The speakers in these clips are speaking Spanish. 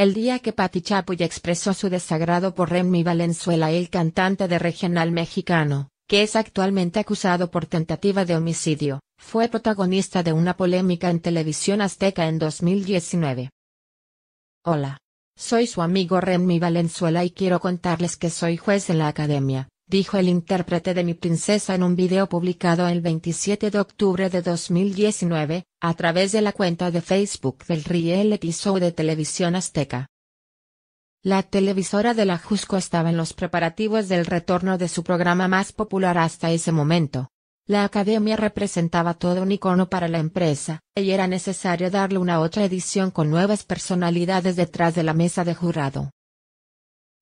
El día que Pati Chapoy expresó su desagrado por Remy Valenzuela, el cantante de regional mexicano, que es actualmente acusado por tentativa de homicidio, fue protagonista de una polémica en televisión azteca en 2019. Hola. Soy su amigo Remy Valenzuela y quiero contarles que soy juez en la academia, dijo el intérprete de Mi Princesa en un video publicado el 27 de octubre de 2019, a través de la cuenta de Facebook del Riel show de televisión azteca. La televisora de la Jusco estaba en los preparativos del retorno de su programa más popular hasta ese momento. La academia representaba todo un icono para la empresa, y era necesario darle una otra edición con nuevas personalidades detrás de la mesa de jurado.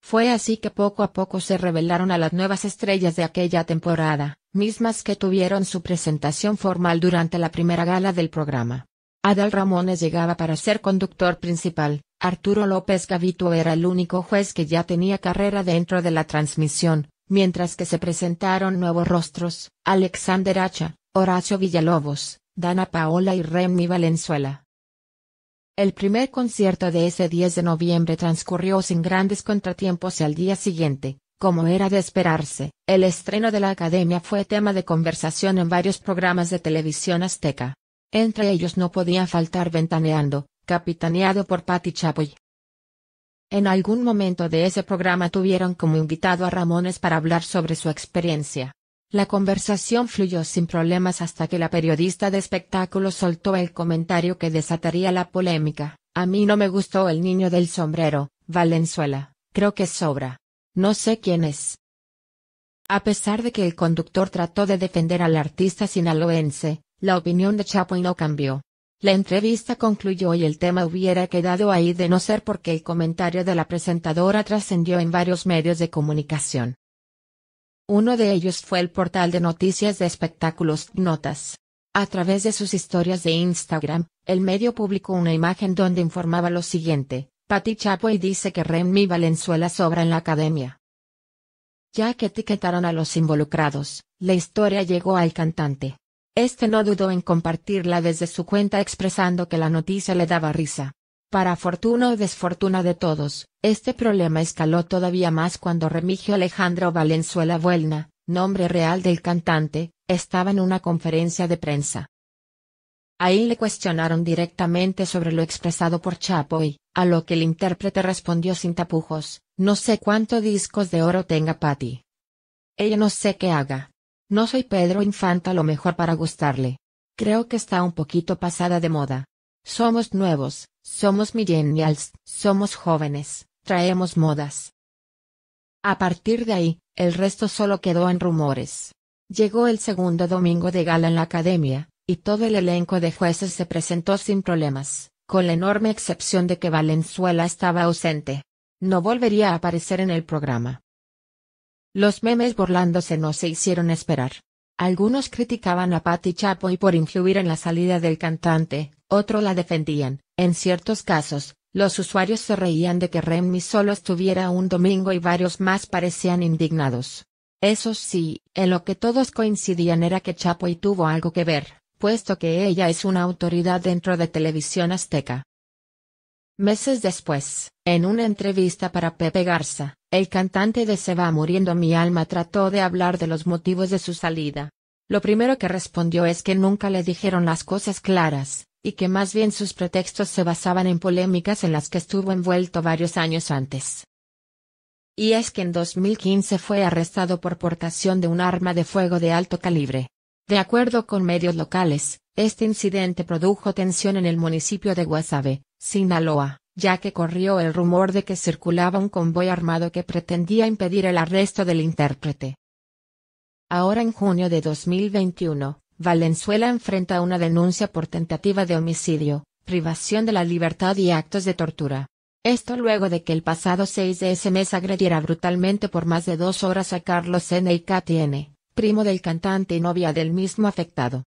Fue así que poco a poco se revelaron a las nuevas estrellas de aquella temporada, mismas que tuvieron su presentación formal durante la primera gala del programa. Adal Ramones llegaba para ser conductor principal, Arturo López Gavito era el único juez que ya tenía carrera dentro de la transmisión, mientras que se presentaron nuevos rostros, Alexander Hacha, Horacio Villalobos, Dana Paola y Remy Valenzuela. El primer concierto de ese 10 de noviembre transcurrió sin grandes contratiempos y al día siguiente, como era de esperarse, el estreno de la academia fue tema de conversación en varios programas de televisión azteca. Entre ellos no podía faltar Ventaneando, capitaneado por Patti Chapoy. En algún momento de ese programa tuvieron como invitado a Ramones para hablar sobre su experiencia. La conversación fluyó sin problemas hasta que la periodista de espectáculos soltó el comentario que desataría la polémica. A mí no me gustó el niño del sombrero, Valenzuela, creo que sobra. No sé quién es. A pesar de que el conductor trató de defender al artista sinaloense, la opinión de Chapoy no cambió. La entrevista concluyó y el tema hubiera quedado ahí de no ser porque el comentario de la presentadora trascendió en varios medios de comunicación. Uno de ellos fue el portal de noticias de espectáculos Notas. A través de sus historias de Instagram, el medio publicó una imagen donde informaba lo siguiente, Patti Chapoy dice que Remy Valenzuela sobra en la academia. Ya que etiquetaron a los involucrados, la historia llegó al cantante. Este no dudó en compartirla desde su cuenta expresando que la noticia le daba risa. Para fortuna o desfortuna de todos, este problema escaló todavía más cuando Remigio Alejandro Valenzuela Buelna, nombre real del cantante, estaba en una conferencia de prensa. Ahí le cuestionaron directamente sobre lo expresado por Chapoy, a lo que el intérprete respondió sin tapujos, no sé cuántos discos de oro tenga Patti. Ella no sé qué haga. No soy Pedro Infanta lo mejor para gustarle. Creo que está un poquito pasada de moda, somos nuevos, somos millennials, somos jóvenes, traemos modas. A partir de ahí, el resto solo quedó en rumores. Llegó el segundo domingo de gala en la academia, y todo el elenco de jueces se presentó sin problemas, con la enorme excepción de que Valenzuela estaba ausente. No volvería a aparecer en el programa. Los memes burlándose no se hicieron esperar. Algunos criticaban a Patti Chapoy por influir en la salida del cantante, otro la defendían. En ciertos casos, los usuarios se reían de que Remy solo estuviera un domingo y varios más parecían indignados. Eso sí, en lo que todos coincidían era que Chapoy tuvo algo que ver, puesto que ella es una autoridad dentro de Televisión Azteca. Meses después, en una entrevista para Pepe Garza, el cantante de Se va muriendo mi alma trató de hablar de los motivos de su salida. Lo primero que respondió es que nunca le dijeron las cosas claras, y que más bien sus pretextos se basaban en polémicas en las que estuvo envuelto varios años antes. Y es que en 2015 fue arrestado por portación de un arma de fuego de alto calibre. De acuerdo con medios locales, este incidente produjo tensión en el municipio de Guasave, Sinaloa, ya que corrió el rumor de que circulaba un convoy armado que pretendía impedir el arresto del intérprete. Ahora en junio de 2021, Valenzuela enfrenta una denuncia por tentativa de homicidio, privación de la libertad y actos de tortura. Esto luego de que el pasado 6 de ese mes agrediera brutalmente por más de dos horas a Carlos N. y K. N., primo del cantante y novia del mismo afectado.